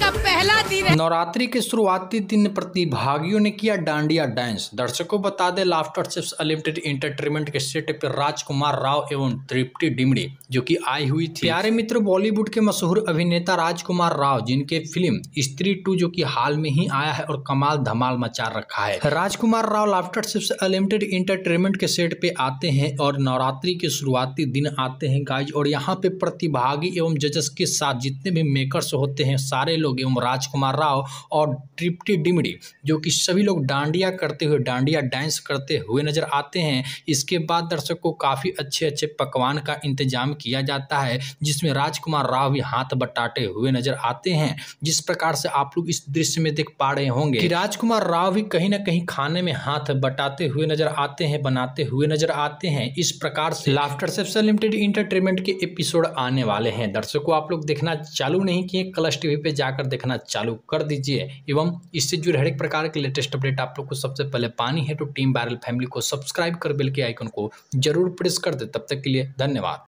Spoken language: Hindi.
नवरात्रि का पहला दिन है नवरात्रि के शुरुआती दिन प्रतिभागियों ने किया डांडिया डांस दर्शकों बता दे लाफ्टर चिप्स अनलिमिटेड एंटरटेनमेंट के सेट पर राजकुमार राव एवं तृप्ति डिमड़ी जो कि आई हुई थी प्यारे मित्र बॉलीवुड के मशहूर अभिनेता राजकुमार राव जिनके फिल्म स्त्री टू जो की हाल में ही आया है और कमाल धमाल मचा रखा है Rajkummar Rao laughter chips unlimited entertainment के सेट पे आते हैं और नवरात्रि के शुरुआती दिन आते हैं गाइज और यहाँ पे प्रतिभागी एवं जजेस के साथ जितने भी मेकर्स होते हैं सारे लोग लोग एवं राजकुमार राव और ट्रिप्टी डिमड़ी जो कि सभी लोग डांडिया करते हुए डांडिया डांस करते हुए नज़र आते हैं इसके बाद दर्शकों काफ़ी अच्छे अच्छे पकवान का इंतजाम किया जाता है जिसमें राजकुमार राव भी हाथ बटाटे हुए नज़र आते हैं जिस प्रकार से आप लोग इस दृश्य में देख पा रहे होंगे कि राजकुमार राव भी कहीं ना कहीं खाने में हाथ बटाते हुए नज़र आते हैं बनाते हुए नज़र आते हैं इस प्रकार से लाफ्टर सेप्सल लिमिटेड इंटरटेनमेंट के एपिसोड आने वाले हैं दर्शकों आप लोग देखना चालू नहीं किए कलश टीवी पे जाकर जाकर देखना चालू कर दीजिए एवं इससे जुड़े हर एक प्रकार के लेटेस्ट अपडेट आप लोग को सबसे पहले पानी है तो टीम बैरल फैमिली को सब्सक्राइब कर बेल के आइकन को जरूर प्रेस कर दे तब तक के लिए धन्यवाद